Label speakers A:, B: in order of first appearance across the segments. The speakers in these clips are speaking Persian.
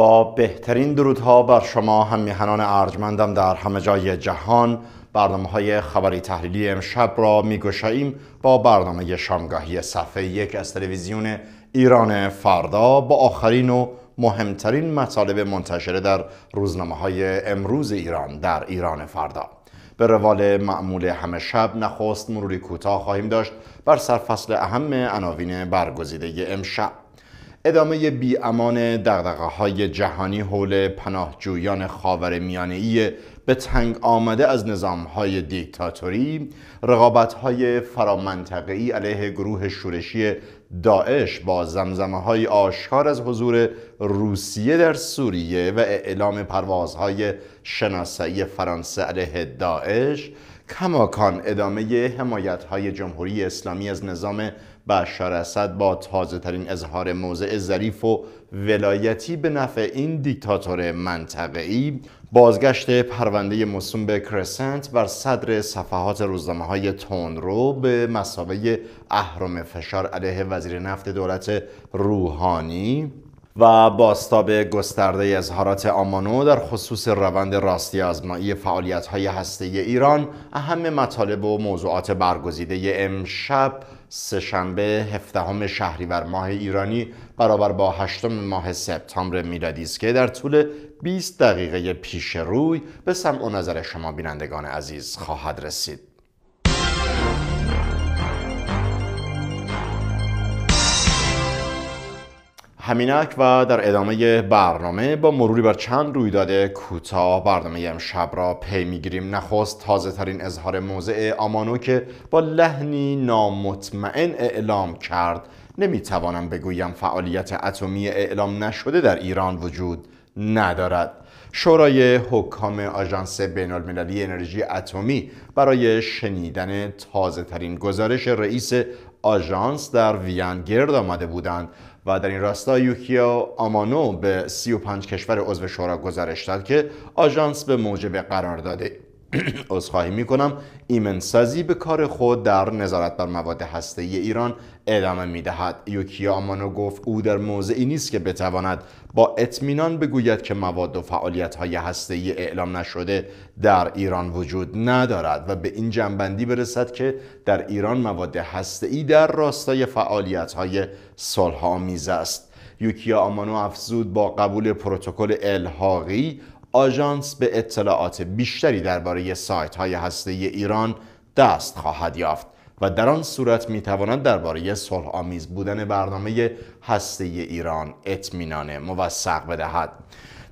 A: با بهترین درودها بر شما همیهنان ارجمندم در همه جای جهان برنامه های خبری تحلیلی امشب را میگشاییم با برنامه شامگاهی صفحه یک از تلویزیون ایران فردا با آخرین و مهمترین مطالب منتشره در روزنامه های امروز ایران در ایران فردا به روال معمول همه شب نخست مروری کوتاه خواهیم داشت بر سرفصل اهم عناوین برگزیده امشب ادامه بی امان دقدقه های جهانی حول پناهجویان خاور میانه به تنگ آمده از نظام های دیکتاتوری رقابت های فرامنطقه ای علیه گروه شورشی داعش با زمزمه های آشکار از حضور روسیه در سوریه و اعلام پروازهای شناسایی فرانسه علیه داعش کماکان ادامه حمایت های جمهوری اسلامی از نظام بشار اسد با تازه ترین اظهار موضع ظریف و ولایتی به نفع این دیکتاتور منطقه‌ای بازگشت پرونده مصوم به کرسنت بر صدر صفحات روزنامه های رو به مسابقه اهرم فشار علیه وزیر نفت دولت روحانی و باستاب گسترده اظهارات آمانو در خصوص روند راستی آزمایی فعالیت های هسته ایران اهم مطالب و موضوعات برگزیده امشب سهشنبه هفدهم شهریور ماه ایرانی برابر با هشتم ماه سپتامبر میلادی است که در طول 20 دقیقه پیش روی به سمع و نظر شما بینندگان عزیز خواهد رسید همینک و در ادامه برنامه با مروری بر چند رویداد کوتاه برنامه امشب را پی میگیریم نخست تازه ترین اظهار موضع آمانو که با لحنی نامطمئن اعلام کرد نمیتوانم بگویم فعالیت اتمی اعلام نشده در ایران وجود ندارد شورای حکام آژانس بین المللی انرژی اتمی برای شنیدن تازه ترین گزارش رئیس آژانس در وین گرد آمده بودند در این راستا یوکیو آمانو به 35 کشور عضو شورا گزارش داد که آژانس به موجب داده. کنم میکنم سازی به کار خود در نظارت بر مواد هسته ای ایران ادامه دهد یوکیا آمانو گفت او در موضعی نیست که بتواند با اطمینان بگوید که مواد و فعالیت های هسته ای اعلام نشده در ایران وجود ندارد و به این جنبندی برسد که در ایران مواد هسته ای در راستای فعالیت های صلحآمیز است یوکیا آمانو افزود با قبول پروتکل الحاقی آژانس به اطلاعات بیشتری درباره سایت های هسته ایران دست خواهد یافت و در آن صورت می تواند درباره صلح آمیز بودن برنامه هسته ایران اطمینان موثق بدهد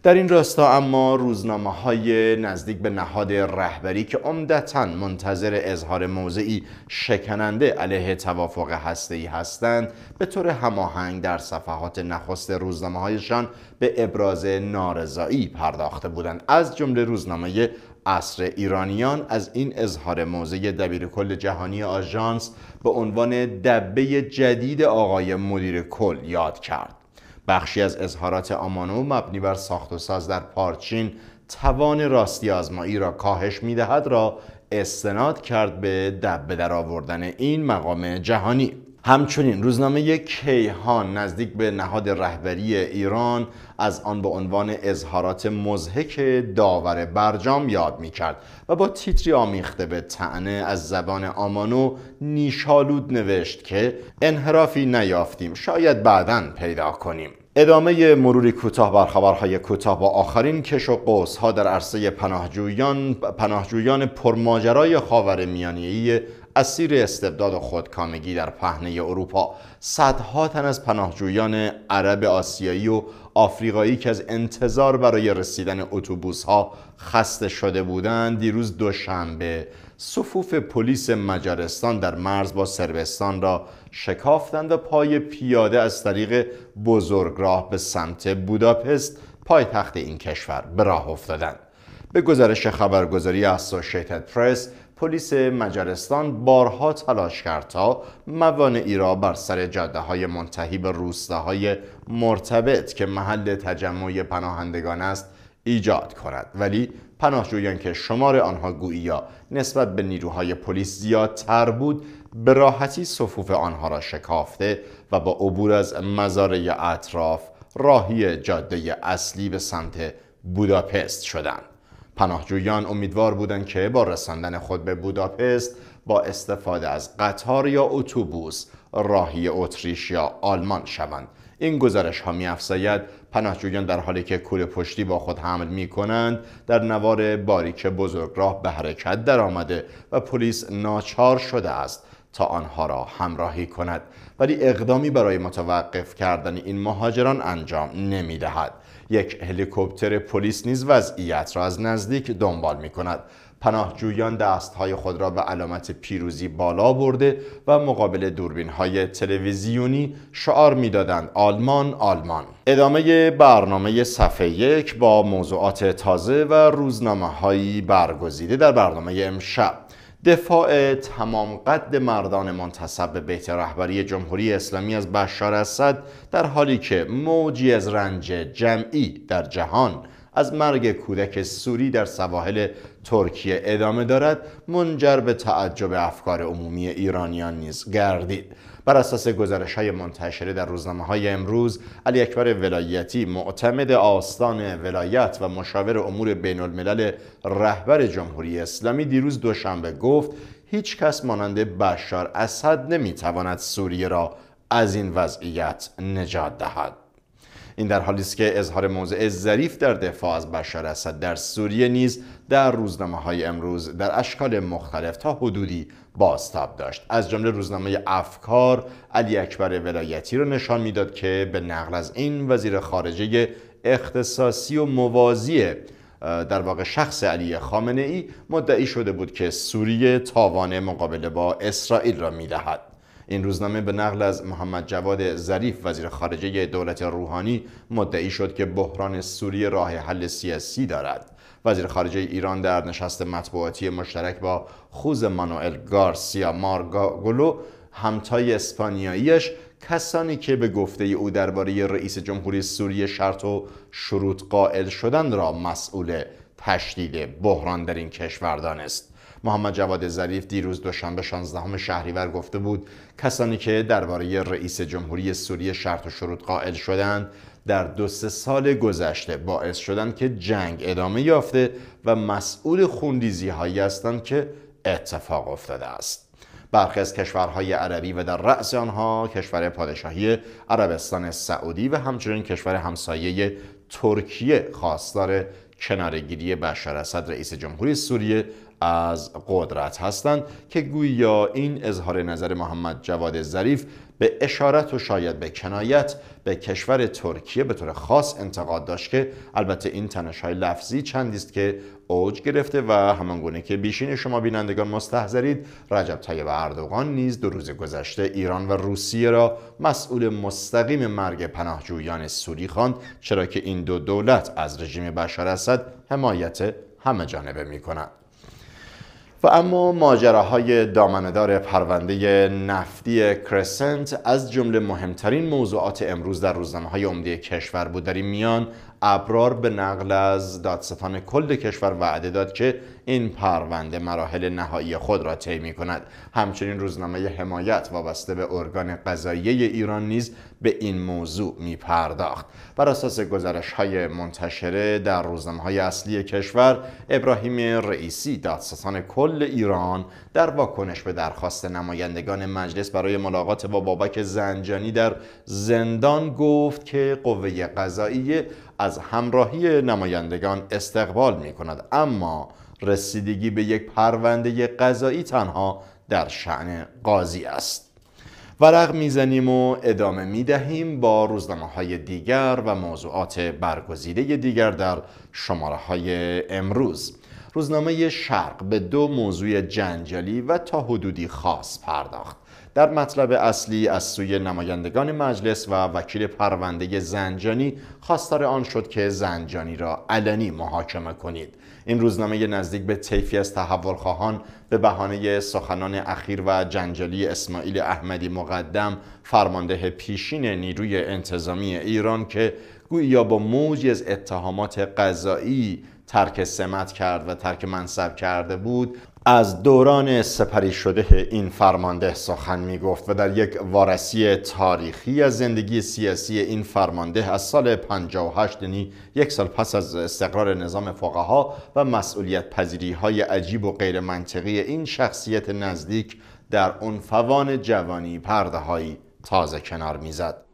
A: در این راستا اما روزنامه های نزدیک به نهاد رهبری که عمدتا منتظر اظهار موضعی شکننده علیه توافق ای هستند به طور هماهنگ در صفحات نخست روزنامه هایشان به ابراز نارضایی پرداخته بودند از جمله روزنامه عصر ایرانیان از این اظهار موضع کل جهانی آژانس به عنوان دبه جدید آقای مدیر کل یاد کرد بخشی از اظهارات آمانو مبنی بر ساخت و ساز در پارچین توان راستی آزمایی را کاهش می‌دهد را استناد کرد به دب در آوردن این مقام جهانی همچنین روزنامه کیهان نزدیک به نهاد رهبری ایران از آن به عنوان اظهارات مزهک داور برجام یاد میکرد و با تیتری آمیخته به تعنه از زبان آمانو نیشالود نوشت که انحرافی نیافتیم شاید بعدا پیدا کنیم ادامه مروری کوتاه بر خبرهای کوتاه با آخرین کش و قوس ها در عرصه پناهجویان پناهجویان پرماجرای خاور ای، اسیر استبداد و خودکامگی در پهنه اروپا صدها تن از پناهجویان عرب آسیایی و آفریقایی که از انتظار برای رسیدن اتوبوس ها خسته شده بودند دیروز دوشنبه صفوف پلیس مجارستان در مرز با سربستان را شکافتند و پای پیاده از طریق بزرگراه به سمت بوداپست پایتخت این کشور به راه افتادند به گزارش خبرگزاری اسوشیتد پرس پلیس مجارستان بارها تلاش کرد تا موانعی را بر سر جاده های منتهی به روستاهای مرتبط که محل تجمع پناهندگان است ایجاد کند ولی پناهجویان که شمار آنها گوییا نسبت به نیروهای پلیس زیادتر بود به راحتی صفوف آنها را شکافته و با عبور از مزارع اطراف راهی جاده اصلی به سمت بوداپست شدند پناهجویان امیدوار بودند که با رساندن خود به بوداپست با استفاده از قطار یا اتوبوس راهی اتریش یا آلمان شوند این گزارش ها میافزاید پناهجویان در حالی که کوله پشتی با خود حمل می کنند در نوار باریک بزرگ راه به حرکت آمده و پلیس ناچار شده است تا آنها را همراهی کند ولی اقدامی برای متوقف کردن این مهاجران انجام نمی دهد یک هلیکوپتر پلیس نیز وضعیت را از نزدیک دنبال می کند پناهجویان دستهای خود را به علامت پیروزی بالا برده و مقابل دوربین های تلویزیونی شعار میدادند آلمان آلمان ادامه برنامه صفحه یک با موضوعات تازه و روزنامه هایی برگزیده در برنامه امشب دفاع تمام قد مردان منتصب به بیت رهبری جمهوری اسلامی از بشار اسد در حالی که موجی از رنج جمعی در جهان از مرگ کودک سوری در سواحل ترکیه ادامه دارد منجر به تعجب افکار عمومی ایرانیان نیز گردید بر اساس گزارش های منتشره در روزنامه های امروز علی اکبر ولایتی معتمد آستان ولایت و مشاور امور بین الملل رهبر جمهوری اسلامی دیروز دوشنبه گفت هیچ کس مانند بشار اسد نمیتواند سوریه را از این وضعیت نجات دهد این در حالی است که اظهار موضع ظریف در دفاع از بشار اسد در سوریه نیز در روزنامه های امروز در اشکال مختلف تا حدودی بازتاب داشت از جمله روزنامه افکار علی اکبر ولایتی رو نشان میداد که به نقل از این وزیر خارجه اختصاصی و موازی در واقع شخص علی خامنه ای مدعی شده بود که سوریه تاوان مقابله با اسرائیل را دهد این روزنامه به نقل از محمد جواد ظریف وزیر خارجه دولت روحانی مدعی شد که بحران سوریه راه حل سیاسی دارد وزیر خارجه ایران در نشست مطبوعاتی مشترک با خوز مانوئل گارسیا مارگولو همتای اسپانیاییش کسانی که به گفته او درباره رئیس جمهوری سوریه شرط و شروط قائل شدن را مسئول تشدید بحران در این کشور دانست محمد جواد ظریف دیروز دوشنبه 16 شهریور گفته بود کسانی که درباره رئیس جمهوری سوریه شرط و شروط قائل شدند در دو سه سال گذشته باعث شدند که جنگ ادامه یافته و مسئول خوندیزی هایی هستند که اتفاق افتاده است برخی از کشورهای عربی و در رأس آنها کشور پادشاهی عربستان سعودی و همچنین کشور همسایه ترکیه خواستار کنارگیری بشار اسد رئیس جمهوری سوریه از قدرت هستند که گویا این اظهار نظر محمد جواد ظریف به اشارت و شاید به کنایت به کشور ترکیه به طور خاص انتقاد داشت که البته این تنش لفظی چندی است که اوج گرفته و همان گونه که بیشین شما بینندگان مستحضرید رجب طیب اردوغان نیز دو روز گذشته ایران و روسیه را مسئول مستقیم مرگ پناهجویان سوری خواند چرا که این دو دولت از رژیم بشار اسد حمایت همه جانبه می کند. و اما ماجراهای دامندار پرونده نفتی کرسنت از جمله مهمترین موضوعات امروز در روزنامه های عمده کشور بود در این میان ابرار به نقل از دادستان کل کشور وعده داد که این پرونده مراحل نهایی خود را طی می کند همچنین روزنامه حمایت وابسته به ارگان قضایی ایران نیز به این موضوع می پرداخت بر اساس گزارش های منتشره در روزنامه های اصلی کشور ابراهیم رئیسی دادستان کل ایران در واکنش به درخواست نمایندگان مجلس برای ملاقات با بابک زنجانی در زندان گفت که قوه قضاییه از همراهی نمایندگان استقبال می کند اما رسیدگی به یک پرونده قضایی تنها در شعن قاضی است ورق میزنیم و ادامه دهیم با روزنامه های دیگر و موضوعات برگزیده دیگر در شماره های امروز روزنامه شرق به دو موضوع جنجالی و تا حدودی خاص پرداخت در مطلب اصلی از سوی نمایندگان مجلس و وکیل پرونده زنجانی خواستار آن شد که زنجانی را علنی محاکمه کنید این روزنامه نزدیک به طیفی از تحولخواهان به بهانه سخنان اخیر و جنجالی اسماعیل احمدی مقدم فرمانده پیشین نیروی انتظامی ایران که یا با موجی از اتهامات قضایی ترک سمت کرد و ترک منصب کرده بود از دوران سپری شده این فرمانده سخن می گفت و در یک وارسی تاریخی از زندگی سیاسی این فرمانده از سال 58 یعنی یک سال پس از استقرار نظام فقها و مسئولیت پذیری های عجیب و غیر منطقی این شخصیت نزدیک در فوان جوانی پرده هایی تازه کنار میزد.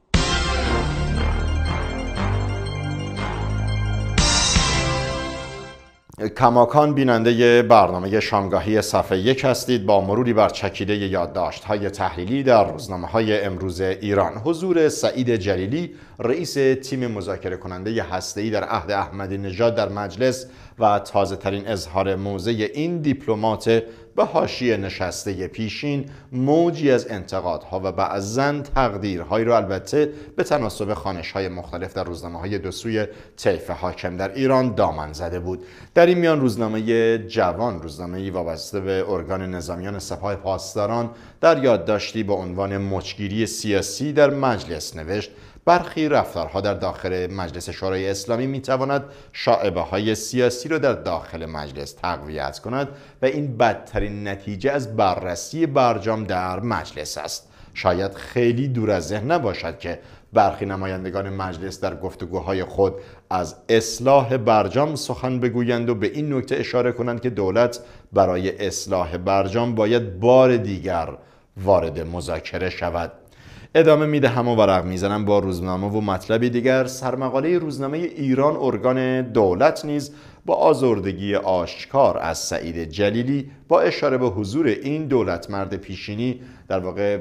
A: کماکان بیننده برنامه شامگاهی صفحه یک هستید با مروری بر چکیده یادداشت های تحلیلی در روزنامه های امروز ایران حضور سعید جلیلی رئیس تیم مذاکره کننده ای در عهد احمدی نژاد در مجلس و تازه ترین اظهار موضع این دیپلمات به حاشیه نشسته پیشین موجی از انتقادها و بعضا تقدیرهایی را البته به تناسب خانشهای مختلف در روزنامه های دو سوی طیف حاکم در ایران دامن زده بود در این میان روزنامه جوان روزنامه وابسته به ارگان نظامیان سپاه پاسداران در یادداشتی با عنوان مچگیری سیاسی در مجلس نوشت برخی رفتارها در داخل مجلس شورای اسلامی میتواند شاعبه های سیاسی را در داخل مجلس تقویت کند و این بدترین نتیجه از بررسی برجام در مجلس است شاید خیلی دور از ذهن نباشد که برخی نمایندگان مجلس در گفتگوهای خود از اصلاح برجام سخن بگویند و به این نکته اشاره کنند که دولت برای اصلاح برجام باید بار دیگر وارد مذاکره شود ادامه میده و ورق میزنم با روزنامه و مطلبی دیگر سرمقاله روزنامه ایران ارگان دولت نیز با آزردگی آشکار از سعید جلیلی با اشاره به حضور این دولت مرد پیشینی در واقع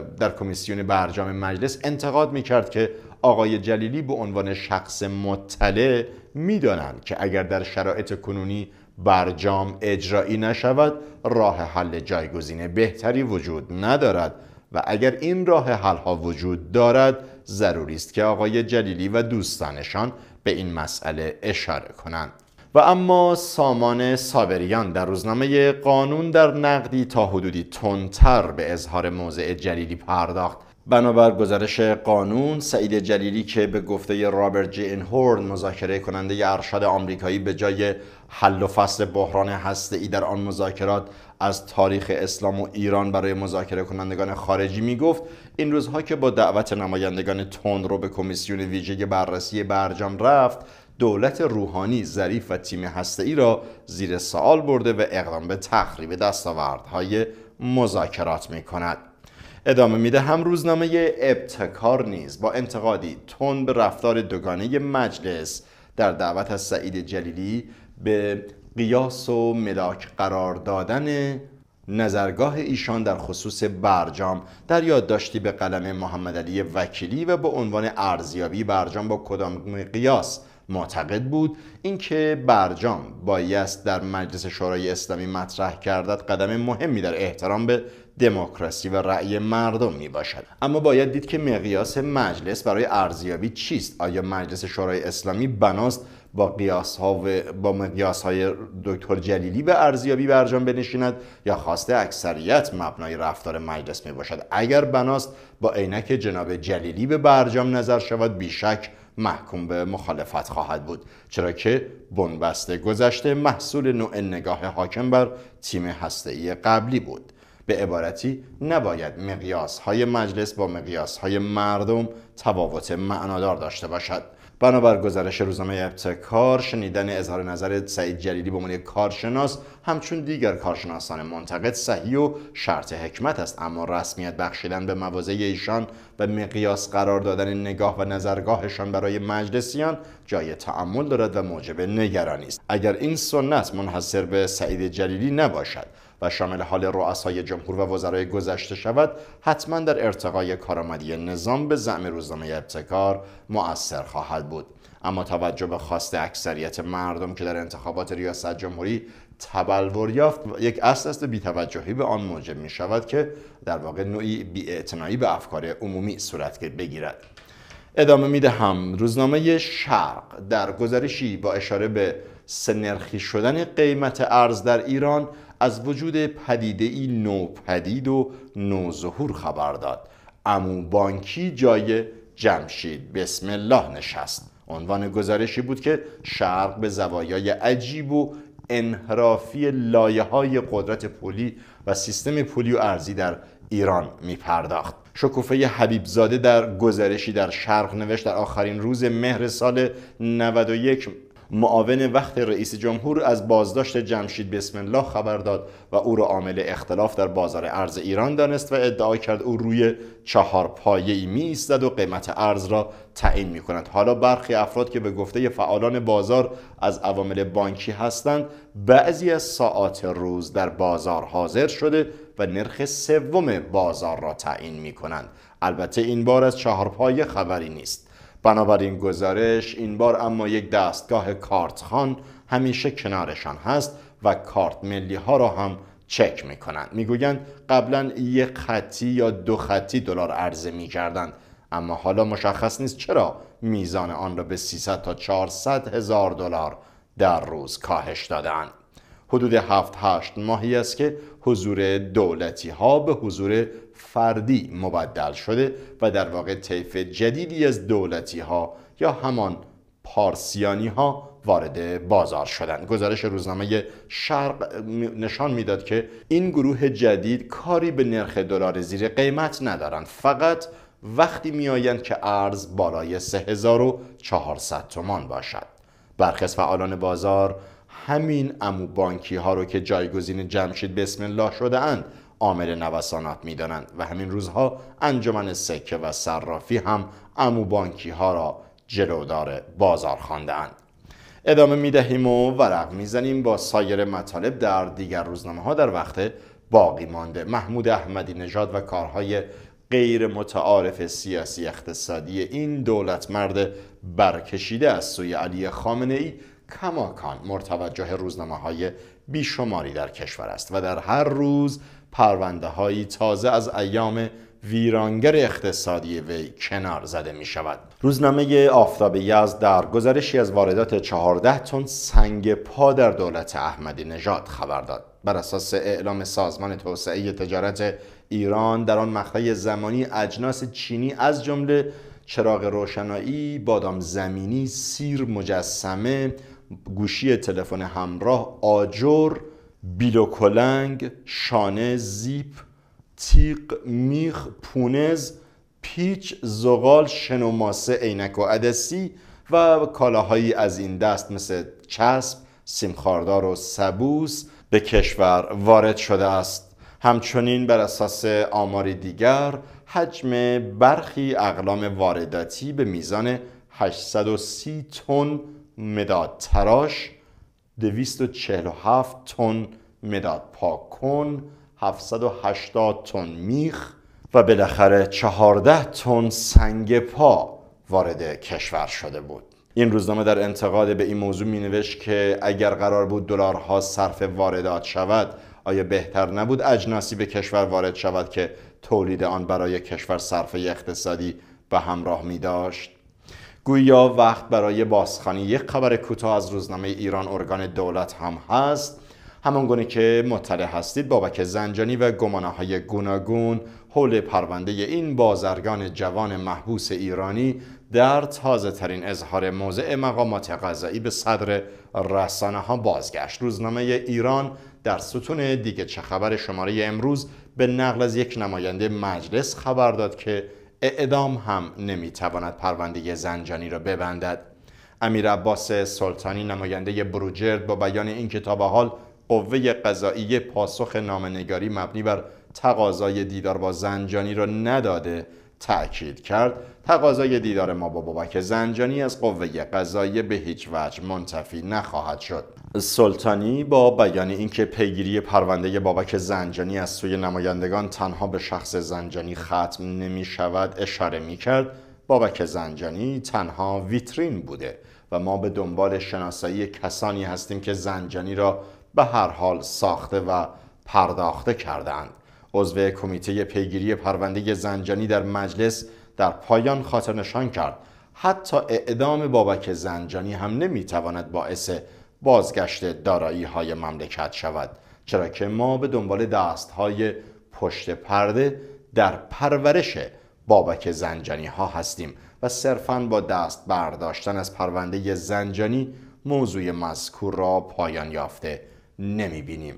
A: در کمیسیون برجام مجلس انتقاد میکرد که آقای جلیلی به عنوان شخص مطلع میدانند که اگر در شرایط کنونی برجام اجرایی نشود راه حل جایگزین بهتری وجود ندارد و اگر این راه حل ها وجود دارد ضروری است که آقای جلیلی و دوستانشان به این مسئله اشاره کنند و اما سامان سابریان در روزنامه قانون در نقدی تا حدودی تندتر به اظهار موضع جلیلی پرداخت بنابر گزارش قانون سعید جلیلی که به گفته رابرت جی این هورن مذاکره کننده ارشد آمریکایی به جای حل و فصل بحران هسته ای در آن مذاکرات از تاریخ اسلام و ایران برای مذاکره کنندگان خارجی می گفت این روزها که با دعوت نمایندگان تون رو به کمیسیون ویژه بررسی برجام رفت دولت روحانی ظریف و تیم ای را زیر سوال برده و اقدام به تخریب دستاوردهای مذاکرات می کند. ادامه میده هم روزنامه ابتکار نیز با انتقادی تند به رفتار دوگانه مجلس در دعوت از سعید جلیلی به قیاس و ملاک قرار دادن نظرگاه ایشان در خصوص برجام در یادداشتی به قلم محمد علی وکیلی و به عنوان ارزیابی برجام با کدام قیاس معتقد بود اینکه برجام بایست در مجلس شورای اسلامی مطرح کردد قدم مهمی در احترام به دموکراسی و رأی مردم می باشد اما باید دید که مقیاس مجلس برای ارزیابی چیست آیا مجلس شورای اسلامی بناست با قیاس ها و با مقیاس های دکتر جلیلی به ارزیابی برجام بنشیند یا خواسته اکثریت مبنای رفتار مجلس می باشد اگر بناست با عینک جناب جلیلی به برجام نظر شود بیشک محکوم به مخالفت خواهد بود چرا که بنبست گذشته محصول نوع نگاه حاکم بر تیم هسته‌ای قبلی بود به عبارتی نباید مقیاس های مجلس با مقیاس های مردم تفاوت معنادار داشته باشد بنابر گزارش روزنامه ابتکار شنیدن اظهار نظر سعید جلیلی به عنوان کارشناس همچون دیگر کارشناسان منتقد صحیح و شرط حکمت است اما رسمیت بخشیدن به مواضع ایشان و مقیاس قرار دادن نگاه و نظرگاهشان برای مجلسیان جای تعمل دارد و موجب نگرانی است اگر این سنت منحصر به سعید جلیلی نباشد و شامل حال رؤسای جمهور و وزرای گذشته شود حتما در ارتقای کارآمدی نظام به زعم روزنامه ابتکار مؤثر خواهد بود اما توجه به خواست اکثریت مردم که در انتخابات ریاست جمهوری تبلور یافت یک اصل است بیتوجهی به آن موجب می شود که در واقع نوعی بیاعتنایی به افکار عمومی صورت بگیرد ادامه میدهم روزنامه شرق در گزارشی با اشاره به سنرخی شدن قیمت ارز در ایران از وجود پدیده ای پدید و نوظهور خبر داد امو بانکی جای جمشید بسم الله نشست عنوان گزارشی بود که شرق به زوایای عجیب و انحرافی لایه های قدرت پولی و سیستم پولی و ارزی در ایران می پرداخت شکوفه حبیبزاده در گزارشی در شرق نوشت در آخرین روز مهر سال 91 معاون وقت رئیس جمهور از بازداشت جمشید بسم الله خبر داد و او را عامل اختلاف در بازار ارز ایران دانست و ادعا کرد او روی چهار پایه ای می ایستد و قیمت ارز را تعیین می کند حالا برخی افراد که به گفته فعالان بازار از عوامل بانکی هستند بعضی از ساعات روز در بازار حاضر شده و نرخ سوم بازار را تعیین می کنند البته این بار از چهار پایه خبری نیست بنابراین گزارش این بار اما یک دستگاه کارت خان همیشه کنارشان هست و کارت ملی ها را هم چک میکنند میگویند قبلا یک خطی یا دو خطی دلار عرضه کردند اما حالا مشخص نیست چرا میزان آن را به 300 تا 400 هزار دلار در روز کاهش دادند حدود 7 8 ماهی است که حضور دولتی ها به حضور فردی مبدل شده و در واقع طیف جدیدی از دولتی ها یا همان پارسیانی ها وارد بازار شدند گزارش روزنامه شرق نشان میداد که این گروه جدید کاری به نرخ دلار زیر قیمت ندارند فقط وقتی میآیند که ارز بالای 3400 تومان باشد برخی فعالان بازار همین امو بانکی ها رو که جایگزین جمشید بسم الله شده اند عامل نوسانات میدانند و همین روزها انجمن سکه و صرافی هم امو بانکی ها را جلودار بازار اند ادامه میدهیم و ورق میزنیم با سایر مطالب در دیگر روزنامه ها در وقت باقی مانده محمود احمدی نژاد و کارهای غیر متعارف سیاسی اقتصادی این دولت مرد برکشیده از سوی علی خامنه ای کماکان مرتوجه روزنامه های بیشماری در کشور است و در هر روز پرونده هایی تازه از ایام ویرانگر اقتصادی وی کنار زده می شود روزنامه آفتاب یزد در گزارشی از واردات 14 تن سنگ پا در دولت احمدی نژاد خبر داد بر اساس اعلام سازمان توسعه تجارت ایران در آن مقطع زمانی اجناس چینی از جمله چراغ روشنایی، بادام زمینی، سیر مجسمه، گوشی تلفن همراه آجر بیلوکلنگ شانه زیپ تیق میخ پونز پیچ زغال شنوماسه عینک و عدسی و کالاهایی از این دست مثل چسب سیمخاردار و سبوس به کشور وارد شده است همچنین بر اساس آماری دیگر حجم برخی اقلام وارداتی به میزان 830 تن مداد تراش 247 تن مداد پاک کن 780 تن میخ و بالاخره 14 تن سنگ پا وارد کشور شده بود این روزنامه در انتقاد به این موضوع مینوشت که اگر قرار بود دلارها صرف واردات شود آیا بهتر نبود اجناسی به کشور وارد شود که تولید آن برای کشور صرفه اقتصادی به همراه می داشت گویا وقت برای بازخانی یک خبر کوتاه از روزنامه ایران ارگان دولت هم هست همانگونه که مطلع هستید بابک زنجانی و گمانه های گوناگون حول پرونده این بازرگان جوان محبوس ایرانی در تازه ترین اظهار موضع مقامات غذایی به صدر رسانه ها بازگشت روزنامه ایران در ستون دیگه چه خبر شماره امروز به نقل از یک نماینده مجلس خبر داد که اعدام هم نمیتواند پرونده زنجانی را ببندد امیر عباس سلطانی نماینده بروجرد با بیان اینکه تا به حال قوه قضایی پاسخ نامنگاری مبنی بر تقاضای دیدار با زنجانی را نداده تأکید کرد تقاضای دیدار ما با بابک زنجانی از قوه قضایی به هیچ وجه منتفی نخواهد شد سلطانی با بیان یعنی اینکه پیگیری پرونده بابک زنجانی از سوی نمایندگان تنها به شخص زنجانی ختم نمی شود اشاره می کرد بابک زنجانی تنها ویترین بوده و ما به دنبال شناسایی کسانی هستیم که زنجانی را به هر حال ساخته و پرداخته کردند عضو کمیته پیگیری پرونده زنجانی در مجلس در پایان خاطر نشان کرد حتی اعدام بابک زنجانی هم نمیتواند باعث بازگشت دارایی های مملکت شود چرا که ما به دنبال دست های پشت پرده در پرورش بابک زنجانی ها هستیم و صرفا با دست برداشتن از پرونده زنجانی موضوع مذکور را پایان یافته نمی بینیم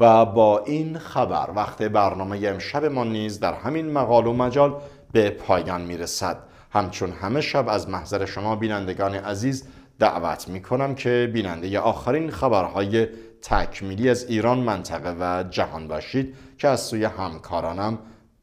A: و با این خبر وقت برنامه امشب ما نیز در همین مقال و مجال به پایان می رسد همچون همه شب از محضر شما بینندگان عزیز دعوت می کنم که بیننده آخرین خبرهای تکمیلی از ایران منطقه و جهان باشید که از سوی همکارانم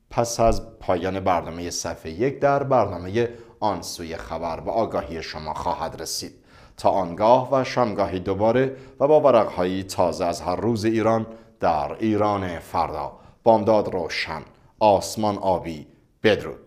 A: پس از پایان برنامه صفحه یک در برنامه آن سوی خبر و آگاهی شما خواهد رسید تا آنگاه و شمگاهی دوباره و با ورقهایی تازه از هر روز ایران در ایران فردا بامداد روشن آسمان آبی بدرود